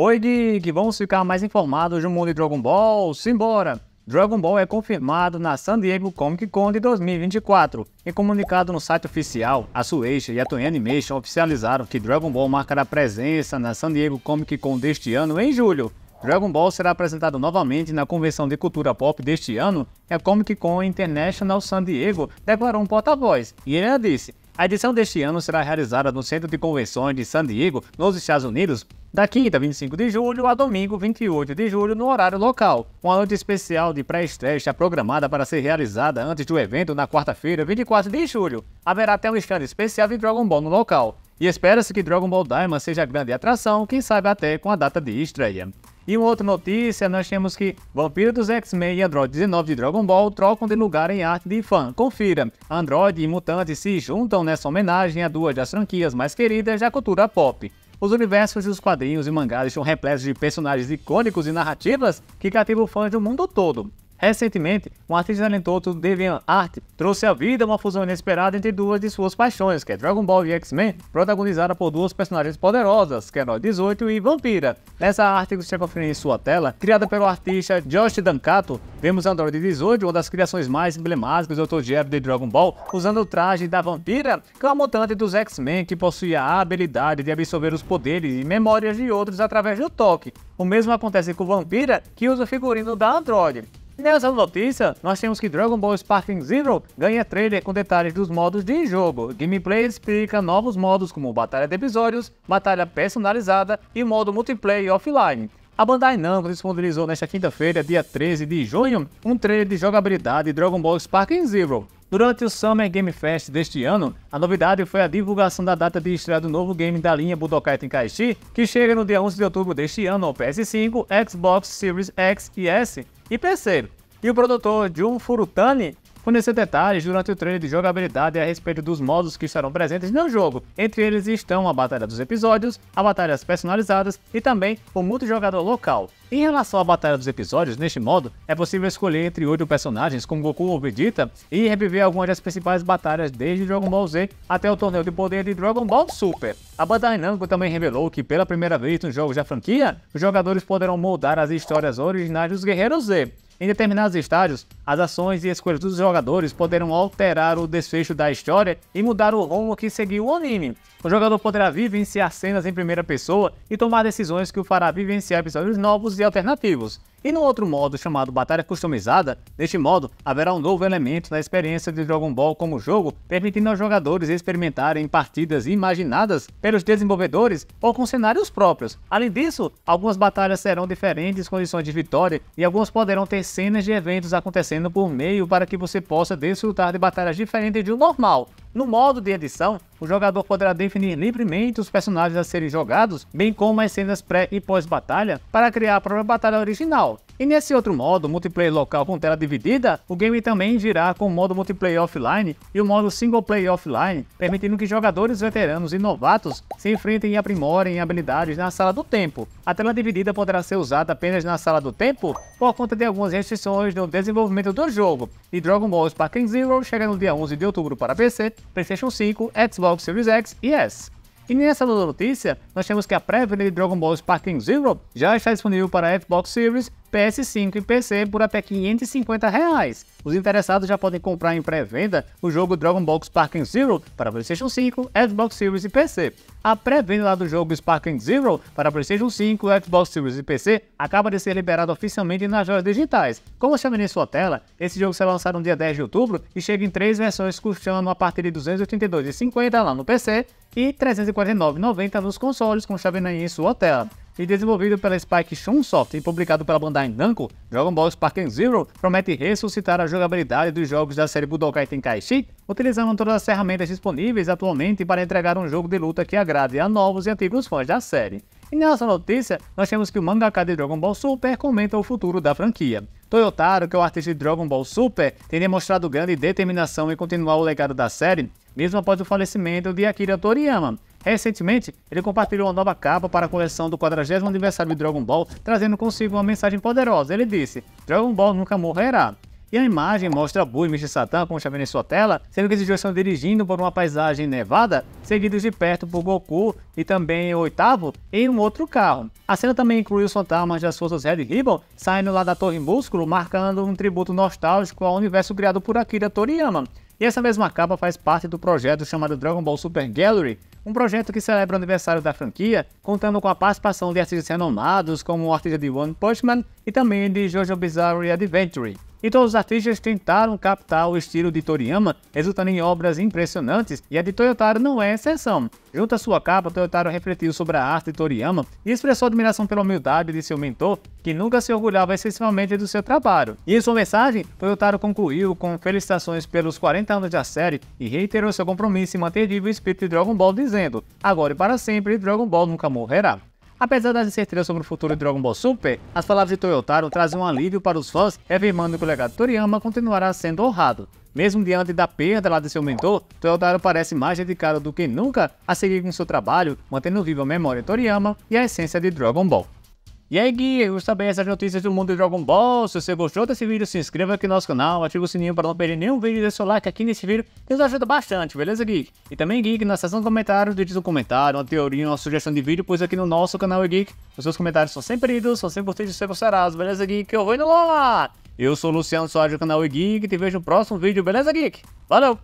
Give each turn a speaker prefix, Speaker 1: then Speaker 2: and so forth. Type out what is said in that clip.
Speaker 1: Oi, Dig! Vamos ficar mais informados do mundo de Dragon Ball? Simbora! Dragon Ball é confirmado na San Diego Comic Con de 2024. Em comunicado no site oficial, a Suécia e a Toei Animation oficializaram que Dragon Ball marcará presença na San Diego Comic Con deste ano em julho. Dragon Ball será apresentado novamente na convenção de cultura pop deste ano, a Comic Con International San Diego, declarou um porta-voz, e ele disse: a edição deste ano será realizada no Centro de Convenções de San Diego, nos Estados Unidos, da quinta, 25 de julho, a domingo, 28 de julho, no horário local. Uma noite especial de pré-estreia está programada para ser realizada antes do evento na quarta-feira, 24 de julho. Haverá até um stand especial de Dragon Ball no local. E espera-se que Dragon Ball Daima seja a grande atração, quem sabe até com a data de estreia. E uma outra notícia, nós temos que Vampiro dos X-Men e Android 19 de Dragon Ball trocam de lugar em arte de fã. Confira, Android e Mutante se juntam nessa homenagem a duas das franquias mais queridas da cultura pop. Os universos dos quadrinhos e mangás estão repletos de personagens icônicos e narrativas que cativam fãs do mundo todo. Recentemente, um artista talentoso DeviantArt trouxe à vida uma fusão inesperada entre duas de suas paixões, que é Dragon Ball e X-Men, protagonizada por duas personagens poderosas, que é Herói 18 e Vampira. Nessa arte que você confere em sua tela, criada pelo artista Josh Dancato, vemos Android 18, uma das criações mais emblemáticas do Togero de Dragon Ball, usando o traje da Vampira, que é uma mutante dos X-Men que possui a habilidade de absorver os poderes e memórias de outros através do toque. O mesmo acontece com Vampira, que usa o figurino da Android. Nessa notícia, nós temos que Dragon Ball Sparking Zero ganha trailer com detalhes dos modos de jogo. Gameplay explica novos modos como batalha de episódios, batalha personalizada e modo multiplayer offline. A Bandai Namco disponibilizou nesta quinta-feira, dia 13 de junho, um trailer de jogabilidade Dragon Ball Sparking Zero. Durante o Summer Game Fest deste ano, a novidade foi a divulgação da data de estreia do novo game da linha Budokai Tenkaichi, que chega no dia 11 de outubro deste ano ao PS5, Xbox Series X e S e PC. E o produtor Jun Furutani fornecer detalhes durante o trailer de jogabilidade a respeito dos modos que estarão presentes no jogo. Entre eles estão a Batalha dos Episódios, a Batalhas Personalizadas e também o multijogador local. Em relação à Batalha dos Episódios, neste modo, é possível escolher entre oito personagens como Goku ou Vegeta e reviver algumas das principais batalhas desde Dragon Ball Z até o torneio de poder de Dragon Ball Super. A Bandai Namco também revelou que pela primeira vez nos jogos da franquia, os jogadores poderão moldar as histórias originais dos Guerreiros Z. Em determinados estádios, as ações e escolhas dos jogadores poderão alterar o desfecho da história e mudar o rumo que seguiu o anime. O jogador poderá vivenciar cenas em primeira pessoa e tomar decisões que o fará vivenciar episódios novos e alternativos. E no outro modo, chamado Batalha Customizada, neste modo, haverá um novo elemento na experiência de Dragon Ball como jogo, permitindo aos jogadores experimentarem partidas imaginadas pelos desenvolvedores ou com cenários próprios. Além disso, algumas batalhas serão diferentes condições de vitória e algumas poderão ter cenas de eventos acontecendo por meio para que você possa desfrutar de batalhas diferentes de um normal. No modo de edição, o jogador poderá definir livremente os personagens a serem jogados, bem como as cenas pré e pós-batalha, para criar a própria batalha original, e nesse outro modo, multiplayer local com tela dividida, o game também virá com o modo multiplayer offline e o modo single player offline, permitindo que jogadores veteranos e novatos se enfrentem e aprimorem habilidades na sala do tempo. A tela dividida poderá ser usada apenas na sala do tempo por conta de algumas restrições no desenvolvimento do jogo. E Dragon Ball Sparking Zero chega no dia 11 de outubro para PC, PlayStation 5, Xbox Series X e S. E nessa notícia, nós temos que a pré-venda de Dragon Ball Sparking Zero já está disponível para Xbox Series PS5 e PC por até R$ 550. Reais. Os interessados já podem comprar em pré-venda o jogo Dragon Ball Sparking Zero para PlayStation 5, Xbox Series e PC. A pré-venda do jogo Sparking Zero para PlayStation 5, Xbox Series e PC acaba de ser liberada oficialmente nas joias digitais. Como está em sua tela, esse jogo será lançado no dia 10 de outubro e chega em três versões custando a partir de R$ 282,50 lá no PC e R$ 349,90 nos consoles com chave em sua tela e desenvolvido pela Spike Chunsoft e publicado pela Bandai Namco, Dragon Ball Sparking Zero promete ressuscitar a jogabilidade dos jogos da série Budokai Tenkaichi, utilizando todas as ferramentas disponíveis atualmente para entregar um jogo de luta que agrade a novos e antigos fãs da série. E nessa notícia, nós temos que o mangaka de Dragon Ball Super comenta o futuro da franquia. Toyotaro, que é o artista de Dragon Ball Super, tem demonstrado grande determinação em continuar o legado da série, mesmo após o falecimento de Akira Toriyama, Recentemente, ele compartilhou uma nova capa para a coleção do 40 aniversário de Dragon Ball, trazendo consigo uma mensagem poderosa. Ele disse: Dragon Ball nunca morrerá. E a imagem mostra Buu e Mr. Satan com chave em sua tela, sendo que esses dois estão dirigindo por uma paisagem nevada, seguidos de perto por Goku e também o oitavo em um outro carro. A cena também inclui os fantasmas das forças Red Ribbon saindo lá da Torre Músculo, marcando um tributo nostálgico ao universo criado por Akira Toriyama. E essa mesma capa faz parte do projeto chamado Dragon Ball Super Gallery, um projeto que celebra o aniversário da franquia, contando com a participação de artistas renomados como o artista de One Punch Man e também de Jojo Bizarre Adventure. Então os artistas tentaram captar o estilo de Toriyama, resultando em obras impressionantes, e a de Toyotaro não é exceção. Junto à sua capa, Toyotaro refletiu sobre a arte de Toriyama e expressou admiração pela humildade de seu mentor, que nunca se orgulhava excessivamente do seu trabalho. E em sua mensagem, Toyotaro concluiu com felicitações pelos 40 anos da série e reiterou seu compromisso em manter vivo o espírito de Dragon Ball, dizendo: Agora e para sempre, Dragon Ball nunca morrerá. Apesar das incertezas sobre o futuro de Dragon Ball Super, as palavras de Toyotaro trazem um alívio para os fãs, afirmando que o legado de Toriyama continuará sendo honrado. Mesmo diante da perda lá de seu mentor, Toyotaro parece mais dedicado do que nunca a seguir com seu trabalho, mantendo viva a memória de Toriyama e a essência de Dragon Ball. E aí, Gui, eu bem essas notícias do mundo de Dragon Ball. Se você gostou desse vídeo, se inscreva aqui no nosso canal, ative o sininho para não perder nenhum vídeo e deixa o like aqui nesse vídeo, nos ajuda bastante, beleza, Geek? E também, Geek, na seção de comentários, deixe um comentário, uma teoria, uma sugestão de vídeo, pois aqui no nosso canal é Geek, os seus comentários são sempre lidos, são sempre curtidos e sempre considerados, beleza, Geek? Eu vou indo lá! Eu sou o Luciano Soares do canal Geek, te vejo no próximo vídeo, beleza, Geek? Valeu!